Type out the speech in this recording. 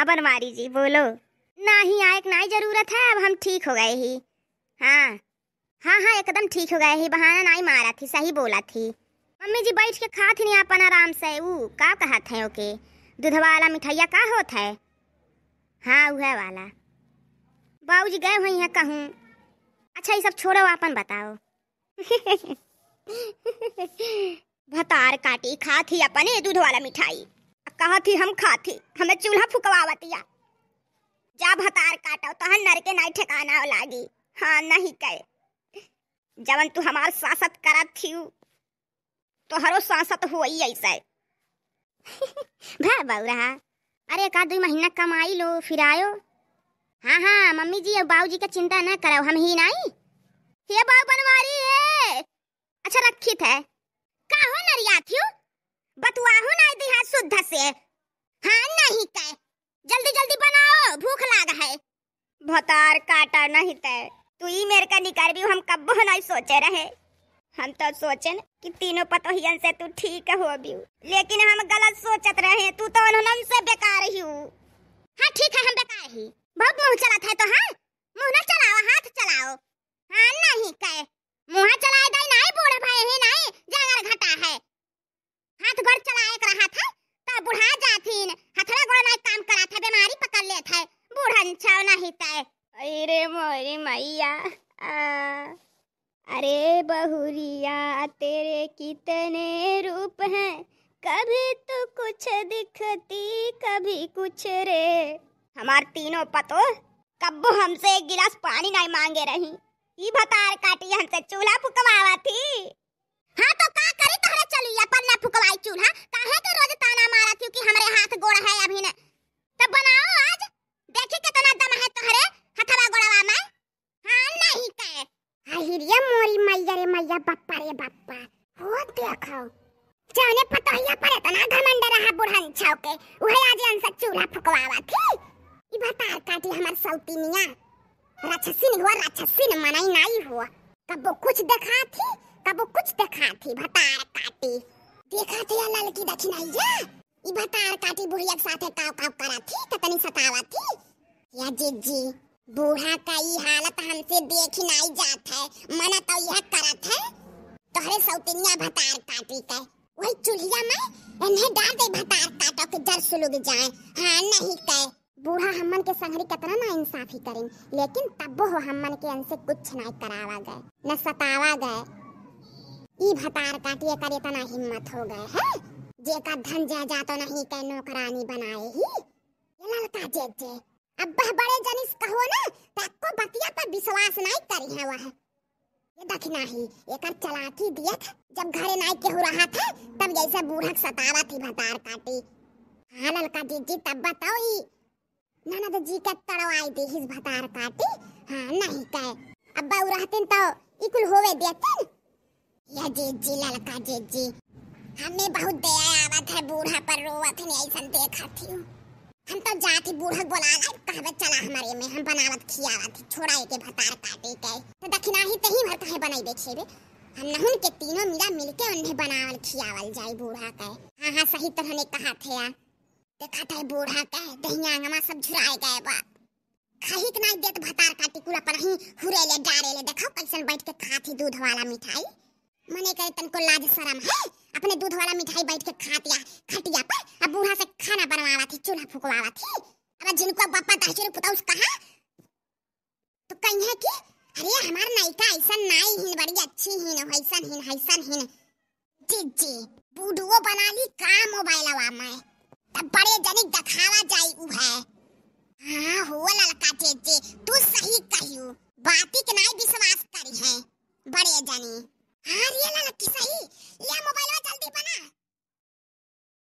हाँ बनवारी जी बोलो ही आए ही जरूरत है अब हम ठीक हो गए ही हाँ हाँ हाँ एकदम ठीक हो गए ही बहाना ना ही मारा थी सही बोला थी मम्मी जी बैठ के खा थी नहीं अपन आराम से ऊ का कहा थे ओके दूध वाला मिठाइया का होता है हाँ वह वाला बाबू जी गए हुए हैं कहूँ अच्छा ये सब छोड़ो अपन बताओ भतार काटी खा थी अपने दूध वाला मिठाई कहा थी हम खा थी हमें चूल्हा फुकवा दिया जब हतार काटो तो हम नर के नहीं ठिकाना लागी हाँ नहीं कहे जवन तू हमार सांसद करत थी तो हरो सांसद हो ही ऐसा भाई भा रहा अरे एक आध दो महीना कमाई लो फिर आयो हाँ हाँ मम्मी जी और बाबू जी का चिंता ना करो हम ही नहीं ये बाबू बनवारी है अच्छा रखी थे कहा नरिया थी बतुआहू ना दिहा शुद्ध से हाँ नहीं तय जल्दी जल्दी बनाओ भूख लाग है भतार काटा नहीं तय तू ई मेरे का निकार भी हम कब कब्बो नहीं सोचे रहे हम तो सोचन कि तीनों पतोहियन से तू ठीक हो भी लेकिन हम गलत सोचत रहे तू तो उन्होंने से बेकार ही हाँ ठीक है हम बेकार ही बहुत मुंह चला था तो हाँ मुंह ना चलाओ हाथ चलाओ हाँ नहीं कहे मुंह चलाए दाई ना बोरे पंचावन नाहीत अरे मोरी मैया अरे बहुरिया तेरे कितने रूप हैं कभी तो कुछ दिखती कभी कुछ रे हमार तीनों पतो कब हमसे एक गिलास पानी नहीं मांगे रही ई भतार काटी हमसे चूल्हा फुकवावा थी हाँ तो का करी तहरा चली पर ना फुकवाई चूल्हा हिरिया मोरी मैया रे मैया बप्पा रे बप्पा हो देखो जाने पता है पर इतना घमंड रहा बुढ़न छाव के वह आज अनसा चूल्हा फुकवावा थी ई बता काटी हमर सौती सौतीनिया राक्षसी हुआ राक्षसी न मनाई नहीं हुआ कबो कुछ देखा थी कबो कुछ देखा थी बता काटी देखा थे थी लड़की दखिनाइया ई बता काटी बुढ़िया के साथ काव काव करा थी तनी सतावा थी या जीजी बूढ़ा का ये हालत हमसे देखी नहीं जात है मना तो यह करत है तोहरे सौतनिया भतार काटी के वही चुलिया में इन्हें डाल दे भतार काटो के जर सुलग जाए हाँ नहीं कह बूढ़ा हमन के संगरी कतना ना इंसाफ ही करें लेकिन तब हो हमन के इनसे कुछ नहीं करावा गए न सतावा गए ये भतार काटिए कर इतना हिम्मत हो गए है जेका धन जा तो नहीं कह नौकरानी बनाए ही ये ललका जेजे अब बड़े जनिस कहो ना ताको बतिया पर विश्वास नहीं करी है वह ये देख नाही एकर चलाकी दिया था जब घरे नाई के हो रहा था तब जैसे बूढ़क सतावा थी भतार काटी हाँ ललका जी जी तब बताओ ई ननद जी के तड़वाई दी हिस भतार काटी हाँ नहीं कहे अब्बा उ रहते तो इकुल होवे देते या जी जी ललका जी जी हमें बहुत दया आवत है बूढ़ा पर रोवत नहीं ऐसा देखा थी हम तो जाके बूढ़क बोला लाई कहबे चला हमारे में हम बनावत खियावत छोड़ा के भतार काटे के तो दखिना ही तही भर है बनाई देखे बे हम नहुन के तीनों मिला मिलके उन्हें बनावल खियावल जाई बूढ़ा के हां हां सही तरह ने कहा थे यार देखा था बूढ़ा का दहिया अंगमा सब झुराए गए बा खही के देत भतार काटी पूरा पर ही हुरे ले डारे ले देखो कैसे बैठ के खाती दूध वाला मिठाई मने कहे तन को लाज शर्म है अपने दूध वाला मिठाई बैठ के खातिया खटिया पर अब बूढ़ा से खाना बनवावा थी चूल्हा फुकवावा थी अब जिनको बापा दासी रे उस कहा तो कहीं है कि अरे हमार नायिका ऐसा नाई हिन बड़ी अच्छी हिन ऐसा हिन ऐसा हिन जी जी बूढ़ो बना ली का मोबाइल आवा मैं तब बड़े जनिक दिखावा जाई उ है हां हो ललका जे जे तू सही कहियो बाती के नाई